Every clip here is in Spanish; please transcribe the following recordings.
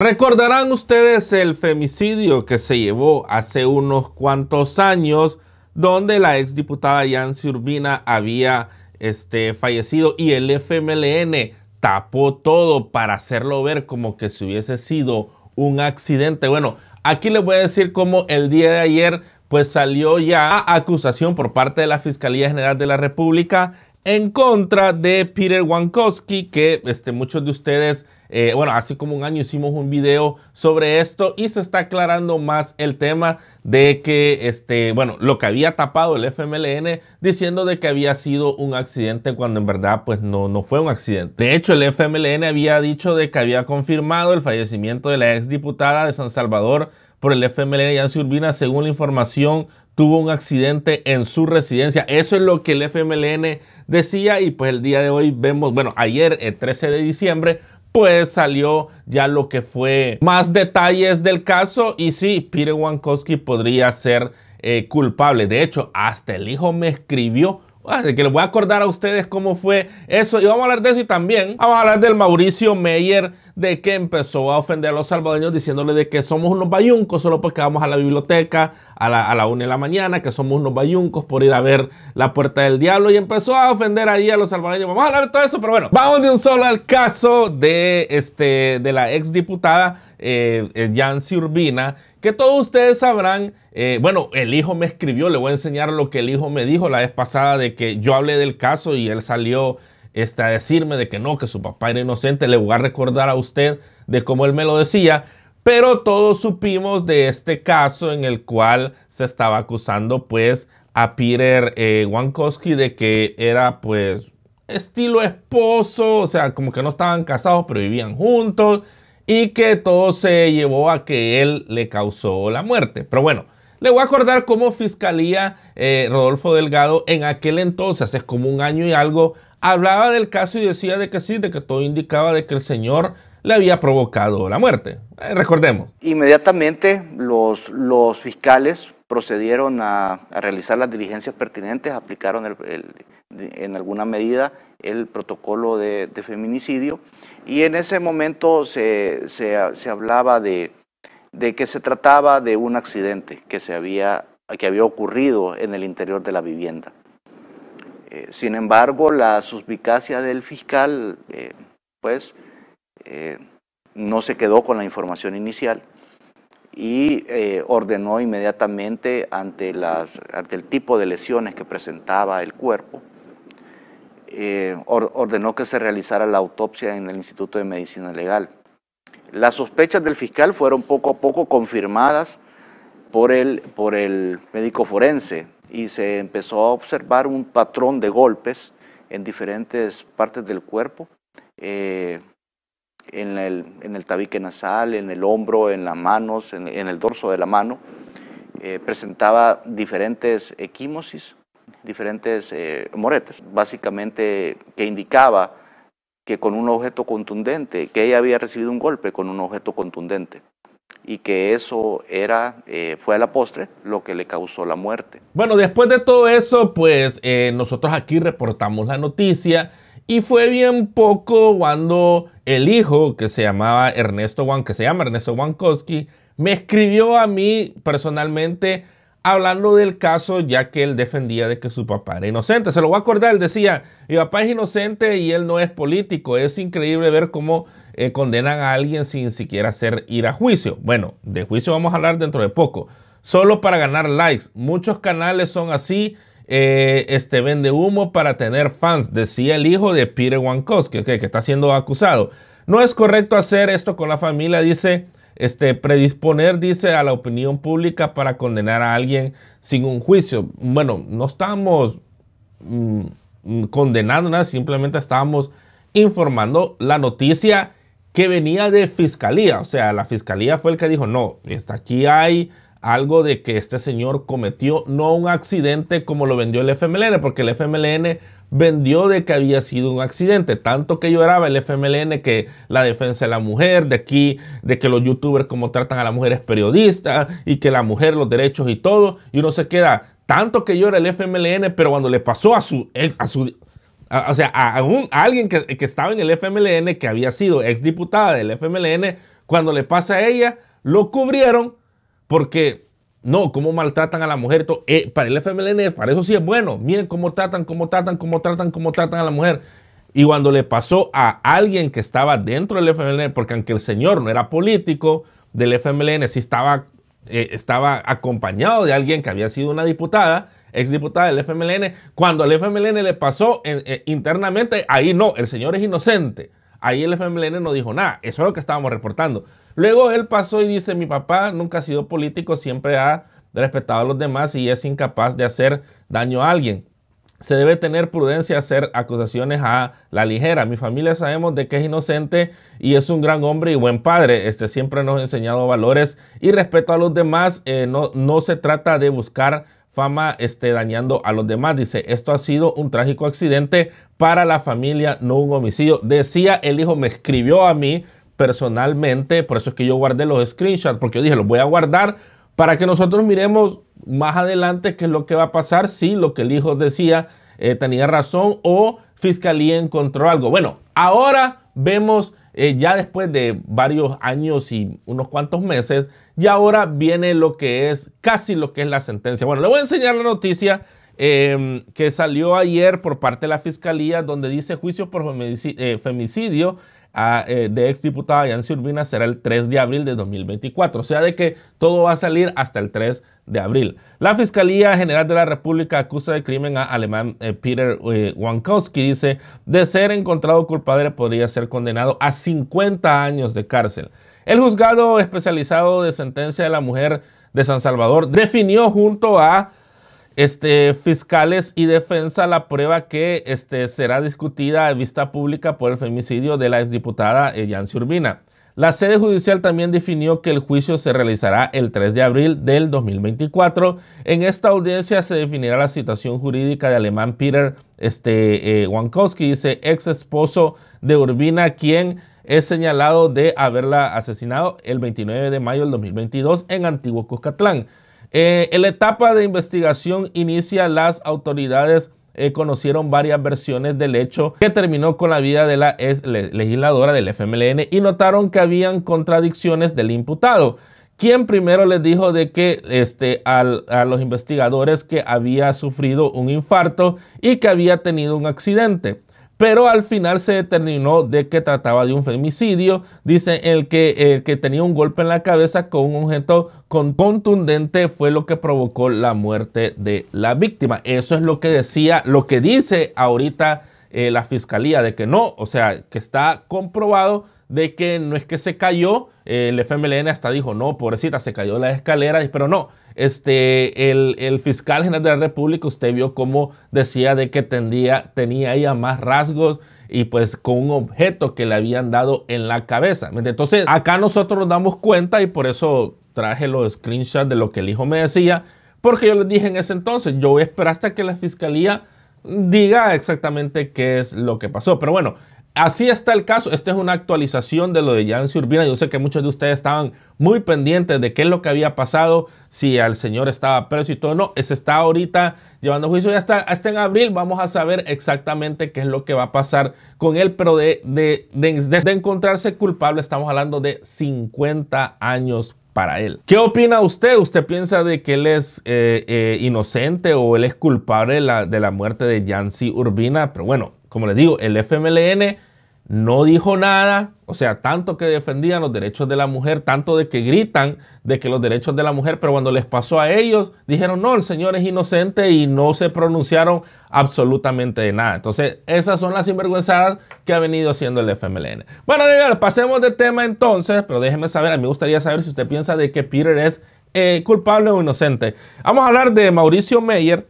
Recordarán ustedes el femicidio que se llevó hace unos cuantos años, donde la exdiputada Yancy Urbina había este, fallecido y el FMLN tapó todo para hacerlo ver como que se hubiese sido un accidente. Bueno, aquí les voy a decir cómo el día de ayer pues salió ya acusación por parte de la Fiscalía General de la República en contra de Peter Wankowski, que este, muchos de ustedes eh, bueno, así como un año hicimos un video sobre esto y se está aclarando más el tema de que, este, bueno, lo que había tapado el FMLN diciendo de que había sido un accidente cuando en verdad pues no, no fue un accidente. De hecho, el FMLN había dicho de que había confirmado el fallecimiento de la exdiputada de San Salvador por el FMLN Yancy Urbina, según la información tuvo un accidente en su residencia. Eso es lo que el FMLN decía y pues el día de hoy vemos, bueno, ayer, el 13 de diciembre, pues salió ya lo que fue más detalles del caso y sí, Peter Wankowski podría ser eh, culpable. De hecho, hasta el hijo me escribió de que les voy a acordar a ustedes cómo fue eso. Y vamos a hablar de eso y también vamos a hablar del Mauricio Meyer de que empezó a ofender a los salvadoreños diciéndole de que somos unos bayuncos solo porque vamos a la biblioteca a la, una de la mañana, que somos unos bayuncos por ir a ver la puerta del diablo y empezó a ofender ahí a los salvadoreños. Vamos a hablar de todo eso, pero bueno, vamos de un solo al caso de, este, de la exdiputada Jan eh, eh, Yancy Urbina, que todos ustedes sabrán, eh, bueno, el hijo me escribió, le voy a enseñar lo que el hijo me dijo la vez pasada de que yo hablé del caso y él salió a decirme de que no, que su papá era inocente, le voy a recordar a usted de cómo él me lo decía, pero todos supimos de este caso en el cual se estaba acusando pues a Peter eh, Wankowski de que era pues estilo esposo, o sea, como que no estaban casados, pero vivían juntos y que todo se llevó a que él le causó la muerte. Pero bueno, le voy a acordar cómo Fiscalía eh, Rodolfo Delgado en aquel entonces, es como un año y algo, hablaba del caso y decía de que sí, de que todo indicaba de que el señor le había provocado la muerte. Eh, recordemos. Inmediatamente los, los fiscales procedieron a, realizar las diligencias pertinentes, aplicaron en alguna medida el protocolo de, feminicidio y en ese momento se, se hablaba de, de, que se trataba de un accidente que, se había, que había ocurrido en el interior de la vivienda. Eh, sin embargo, la suspicacia del fiscal, eh, pues, eh, no se quedó con la información inicial y ordenó inmediatamente ante, ante el tipo de lesiones que presentaba el cuerpo, ordenó que se realizara la autopsia en el Instituto de Medicina Legal. Las sospechas del fiscal fueron poco a poco confirmadas por el médico forense, y se empezó a observar un patrón de golpes en diferentes partes del cuerpo, eh, en, el, tabique nasal, en el hombro, en las manos, en, el dorso de la mano. Eh, presentaba diferentes equimosis, diferentes eh, moretes, básicamente que indicaba que con un objeto contundente, que ella había recibido un golpe con un objeto contundente y que eso era, eh, fue a la postre lo que le causó la muerte. Bueno, después de todo eso, pues eh, nosotros aquí reportamos la noticia y fue bien poco cuando el hijo que se llamaba Ernesto Juan, que se llama Ernesto Wankowski, me escribió a mí personalmente hablando del caso, ya que él defendía de que su papá era inocente. Se lo voy a acordar, él decía, mi papá es inocente y él no es político. Es increíble ver cómo eh, condenan a alguien sin siquiera hacer ir a juicio. Bueno, de juicio vamos a hablar dentro de poco. Solo para ganar likes. Muchos canales son así. Eh, este vende humo para tener fans, decía el hijo de Peter Wankowski, que está siendo acusado. No es correcto hacer esto con la familia, dice, este, predisponer, dice, a la opinión pública para condenar a alguien sin un juicio. Bueno, no estamos mm, mm, condenando nada, simplemente estábamos informando la noticia que venía de fiscalía. O sea, la fiscalía fue el que dijo, no, aquí hay algo de que este señor cometió no un accidente como lo vendió el FMLN, porque el FMLN vendió de que había sido un accidente, tanto que lloraba el FMLN que la defensa de la mujer, de aquí, de que los youtubers como tratan a las mujeres periodistas y que la mujer, los derechos y todo, y uno se queda, tanto que llora el FMLN, pero cuando le pasó a su, a su o sea, a, alguien que, estaba en el FMLN, que había sido exdiputada del FMLN, cuando le pasa a ella, lo cubrieron porque, no, cómo maltratan a la mujer. Eh, para el FMLN, para eso sí es bueno. Miren cómo tratan, cómo tratan, cómo tratan, cómo tratan a la mujer. Y cuando le pasó a alguien que estaba dentro del FMLN, porque aunque el señor no era político del FMLN, sí estaba, eh, estaba acompañado de alguien que había sido una diputada, exdiputada del FMLN, cuando el FMLN le pasó eh, internamente, ahí no, el señor es inocente. Ahí el FMLN no dijo nada, eso es lo que estábamos reportando. Luego él pasó y dice, mi papá nunca ha sido político, siempre ha respetado a los demás y es incapaz de hacer daño a alguien. Se debe tener prudencia hacer acusaciones a la ligera. Mi familia sabemos de que es inocente y es un gran hombre y buen padre. Este siempre nos ha enseñado valores y respeto a los demás. Eh, no, no se trata de buscar fama esté dañando a los demás. Dice, esto ha sido un trágico accidente para la familia, no un homicidio. Decía el hijo, me escribió a mí personalmente, por eso es que yo guardé los screenshots, porque yo dije, los voy a guardar para que nosotros miremos más adelante qué es lo que va a pasar, si lo que el hijo decía eh, tenía razón o fiscalía encontró algo. Bueno, ahora vemos eh, ya después de varios años y unos cuantos meses y ahora viene lo que es casi lo que es la sentencia. Bueno, le voy a enseñar la noticia em, que salió ayer por parte de la Fiscalía, donde dice juicio por eh, femicidio, eh, de exdiputada Yancy Urbina será el 3 de abril de 2024. O sea, de que todo va a salir hasta el 3 de abril. La Fiscalía General de la República acusa de crimen a alemán eh, Peter Wankowski. Dice, de ser encontrado culpable podría ser condenado a 50 años de cárcel. El juzgado especializado de sentencia de la mujer de San Salvador definió junto a este, fiscales y defensa la prueba que este, será discutida a vista pública por el femicidio de la exdiputada Yancy Urbina. La sede judicial también definió que el juicio se realizará el 3 de abril del 2024. En esta audiencia se definirá la situación jurídica de alemán Peter este, eh, Wankowski, dice ex esposo de Urbina, quien es señalado de haberla asesinado el 29 de mayo del 2022 en Antiguo Cuscatlán. Eh, en la etapa de investigación inicia, las autoridades eh, conocieron varias versiones del hecho que terminó con la vida de la legisladora del FMLN y notaron que habían contradicciones del imputado. quien primero les dijo de que este, a los investigadores que había sufrido un infarto y que había tenido un accidente? pero al final se determinó de que trataba de un femicidio, dice el que, el que tenía un golpe en la cabeza con un objeto contundente fue lo que provocó la muerte de la víctima. Eso es lo que decía, lo que dice ahorita eh, la fiscalía de que no, o sea, que está comprobado de que no es que se cayó, el FMLN hasta dijo, no, pobrecita, se cayó la escalera, pero no, este, el, fiscal general de la República, usted vio cómo decía de que tendía, tenía ella más rasgos y pues con un objeto que le habían dado en la cabeza. Entonces, acá nosotros nos damos cuenta y por eso traje los screenshots de lo que el hijo me decía, porque yo les dije en ese entonces, yo voy a hasta que la fiscalía diga exactamente qué es lo que pasó. Pero bueno, así está el caso. Esta es una actualización de lo de Yancy Urbina. Yo sé que muchos de ustedes estaban muy pendientes de qué es lo que había pasado, si al señor estaba preso y todo. No, se está ahorita llevando juicio. Ya está, hasta en abril vamos a saber exactamente qué es lo que va a pasar con él. Pero de, de, encontrarse culpable, estamos hablando de 50 años para él. ¿Qué opina usted? ¿Usted piensa de que él es eh, eh, inocente o él es culpable de la, de la muerte de Yancy Urbina? Pero bueno, como les digo, el FMLN no dijo nada, o sea, tanto que defendían los derechos de la mujer, tanto de que gritan de que los derechos de la mujer, pero cuando les pasó a ellos, dijeron, no, el señor es inocente y no se pronunciaron absolutamente de nada. Entonces, esas son las sinvergüenzadas que ha venido haciendo el FMLN. Bueno, pasemos de tema entonces, pero déjeme saber, a mí me gustaría saber si usted piensa de que Peter es eh, culpable o inocente. Vamos a hablar de Mauricio Meyer,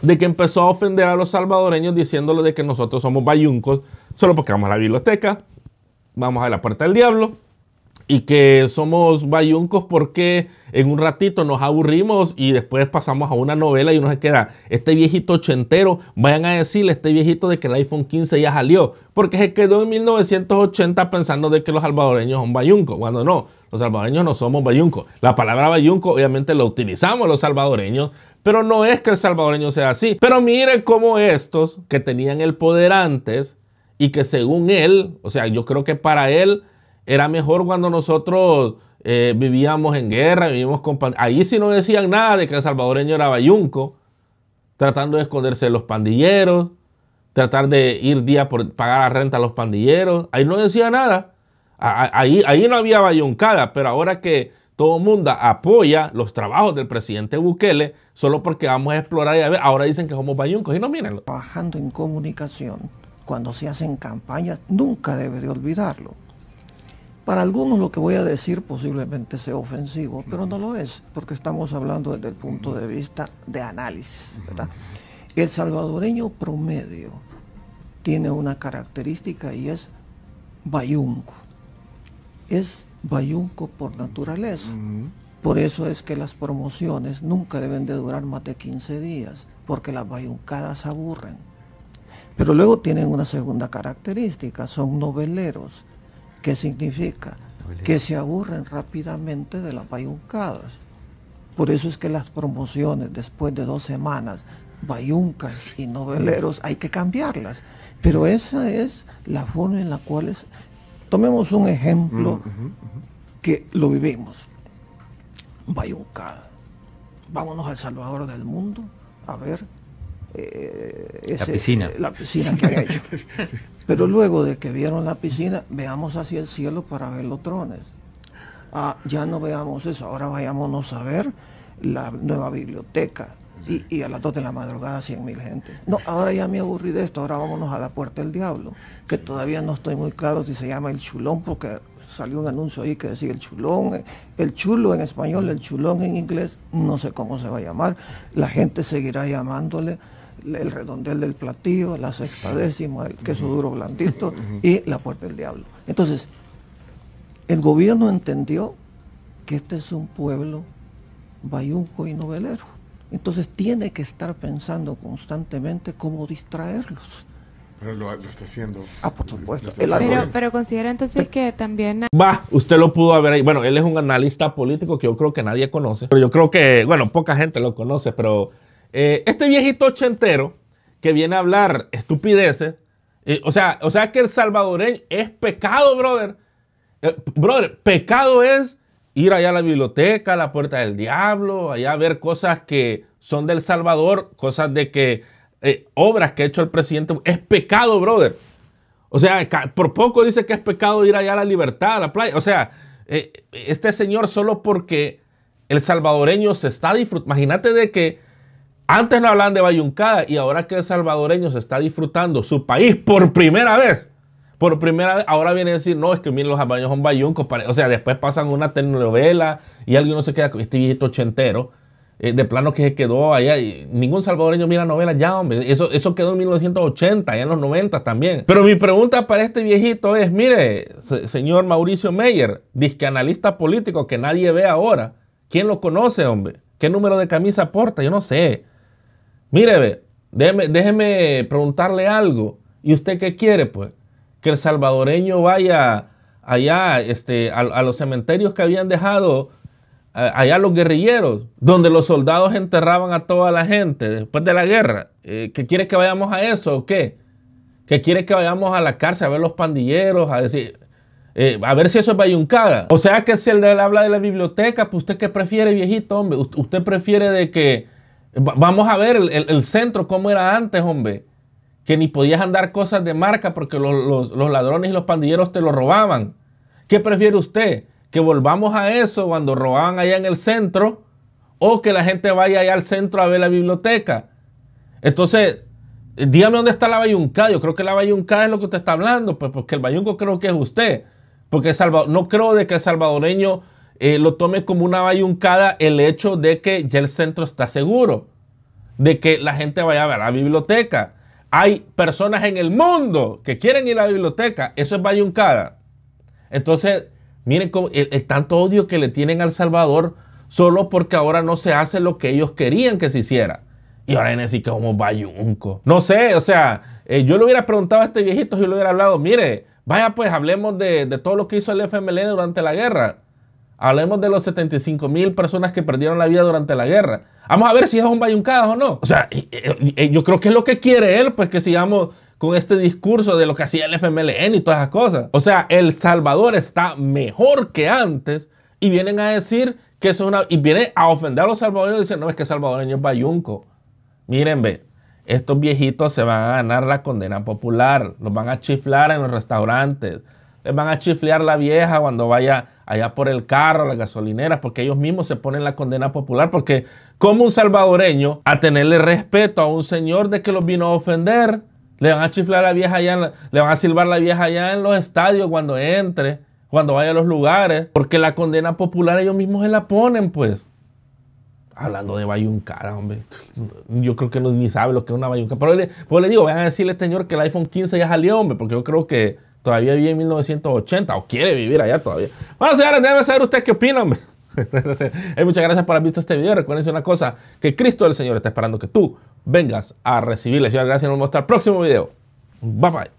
de que empezó a ofender a los salvadoreños diciéndole de que nosotros somos bayuncos solo porque vamos a la biblioteca, vamos a la puerta del diablo y que somos bayuncos porque en un ratito nos aburrimos y después pasamos a una novela y uno se queda, este viejito ochentero, vayan a decirle este viejito de que el iPhone 15 ya salió, porque se quedó en 1980 pensando de que los salvadoreños son bayuncos, cuando no, los salvadoreños no somos bayuncos. La palabra bayunco obviamente lo utilizamos los salvadoreños, pero no es que el salvadoreño sea así. Pero miren cómo estos que tenían el poder antes, y que según él, o sea, yo creo que para él era mejor cuando nosotros eh, vivíamos en guerra, vivíamos con... Ahí sí no decían nada de que el salvadoreño era bayunco, tratando de esconderse de los pandilleros, tratar de ir día por pagar la renta a los pandilleros. Ahí no decía nada. Ahí, ahí no había bayuncada, pero ahora que todo el mundo apoya los trabajos del presidente Bukele, solo porque vamos a explorar y a ver, ahora dicen que somos bayuncos y no mírenlo. Trabajando en comunicación cuando se hacen campañas, nunca debe de olvidarlo. Para algunos lo que voy a decir posiblemente sea ofensivo, pero no lo es, porque estamos hablando desde el punto de vista de análisis. El salvadoreño promedio tiene una característica y es bayunco. Es bayunco por naturaleza. Por eso es que las promociones nunca deben de durar más de 15 días, porque las bayuncadas aburren. Pero luego tienen una segunda característica, son noveleros. ¿Qué significa? Que se aburren rápidamente de las bayuncadas. Por eso es que las promociones después de dos semanas, bayuncas y noveleros, hay que cambiarlas. Pero esa es la forma en la cual es... Tomemos un ejemplo que lo vivimos. Bayuncada. Vámonos al Salvador del mundo a ver eh, eh, la piscina. que Pero luego de que vieron la piscina, veamos hacia el cielo para ver los drones. Ah, ya no veamos eso, ahora vayámonos a ver la nueva biblioteca. Y, a las 2 de la madrugada cien mil gente. No, ahora ya me aburrí de esto, ahora vámonos a la Puerta del Diablo, que todavía no estoy muy claro si se llama el chulón, porque salió un anuncio ahí que decía el chulón, eh, el chulo en español, el chulón en inglés, no sé cómo se va a llamar, la gente seguirá llamándole el redondel del platillo, la sexta décima el queso duro blandito y la puerta del diablo. Entonces, el gobierno entendió que este es un pueblo bayunco y novelero. Entonces tiene que estar pensando constantemente cómo distraerlos. Pero lo, está haciendo. Ah, por supuesto. Pero, pero, considera entonces que también... Va, usted lo pudo haber ahí. Bueno, él es un analista político que yo creo que nadie conoce. Pero yo creo que, bueno, poca gente lo conoce, pero eh, este viejito ochentero que viene a hablar estupideces, eh, o, sea, o sea que el salvadoreño es pecado, brother. Eh, brother, pecado es ir allá a la biblioteca, a la puerta del diablo, allá a ver cosas que son del Salvador, cosas de que, obras que ha hecho el presidente. Es pecado, brother. O sea, por poco dice que es pecado ir allá a la libertad, a la playa. O sea, este señor solo porque el salvadoreño se está disfrutando. Imagínate de que antes no hablaban de Bayuncada y ahora que el salvadoreño se está disfrutando su país por primera vez, por primera vez, ahora viene a decir, no, es que miren, los salvadoreños son bayuncos. O sea, después pasan una telenovela y alguien no se queda con este viejito ochentero. Eh, de plano que se quedó allá. Y ningún salvadoreño mira novelas ya, hombre. Eso, eso quedó en 1980, ya en los 90 también. Pero mi pregunta para este viejito es, mire, señor Mauricio Meyer, disque político que nadie ve ahora. ¿Quién lo conoce, hombre? ¿Qué número de camisa porta? Yo no sé. Mire, déjeme, preguntarle algo. ¿Y usted qué quiere, pues? Que el salvadoreño vaya allá este, a, los cementerios que habían dejado allá los guerrilleros, donde los soldados enterraban a toda la gente después de la guerra. Eh, ¿Qué quiere que vayamos a eso o qué? ¿Qué quiere que vayamos a la cárcel a ver los pandilleros, a decir, eh, a ver si eso es bayuncada? O sea que si él habla de la biblioteca, pues usted qué prefiere, viejito, hombre, usted prefiere de que Vamos a ver el, centro cómo era antes, hombre. Que ni podías andar cosas de marca porque los, ladrones y los pandilleros te lo robaban. ¿Qué prefiere usted? ¿Que volvamos a eso cuando robaban allá en el centro? ¿O que la gente vaya allá al centro a ver la biblioteca? Entonces, eh, dígame dónde está la Bayunca. Yo creo que la Bayunca es lo que usted está hablando, pues porque el Bayunco creo que es usted. Porque no creo de que el salvadoreño eh, lo tome como una bayuncada el hecho de que ya el centro está seguro, de que la gente vaya a ver la biblioteca. Hay personas en el mundo que quieren ir a la biblioteca, eso es bayuncada. Entonces, miren cómo, el, tanto odio que le tienen al Salvador solo porque ahora no se hace lo que ellos querían que se hiciera. Y ahora en que como bayunco. No sé, o sea, eh, yo le hubiera preguntado a este viejito si le hubiera hablado, mire, vaya pues hablemos de, de todo lo que hizo el FMLN durante la guerra. Hablemos de los 75 mil personas que perdieron la vida durante la guerra. Vamos a ver si es un bayuncado o no. O sea, eh, eh, eh, yo creo que es lo que quiere él, pues que sigamos con este discurso de lo que hacía el FMLN y todas esas cosas. O sea, El Salvador está mejor que antes y vienen a decir que eso es una... Y vienen a ofender a los salvadoreños diciendo dicen, no, es que salvadoreño es bayunco. Miren, ve, estos viejitos se van a ganar la condena popular, los van a chiflar en los restaurantes, les van a chiflear la vieja cuando vaya allá por el carro, las gasolineras, porque ellos mismos se ponen la condena popular, porque como un salvadoreño a tenerle respeto a un señor de que los vino a ofender, le van a chiflar la vieja allá, le van a silbar la vieja allá en los estadios cuando entre, cuando vaya a los lugares, porque la condena popular ellos mismos se la ponen, pues. Hablando de bayuncara, hombre. Yo creo que no, ni sabe lo que es una bayuncara. Pero le, digo, vayan a decirle, señor, que el iPhone 15 ya salió, hombre, porque yo creo que todavía vive en 1980 o quiere vivir allá todavía. Bueno, señores, debe saber ustedes qué opinan. Eh, muchas gracias por haber visto este video. Recuerden una cosa, que Cristo el Señor está esperando que tú vengas a recibirle. Señor, gracias y nos vemos hasta el próximo video. Bye bye.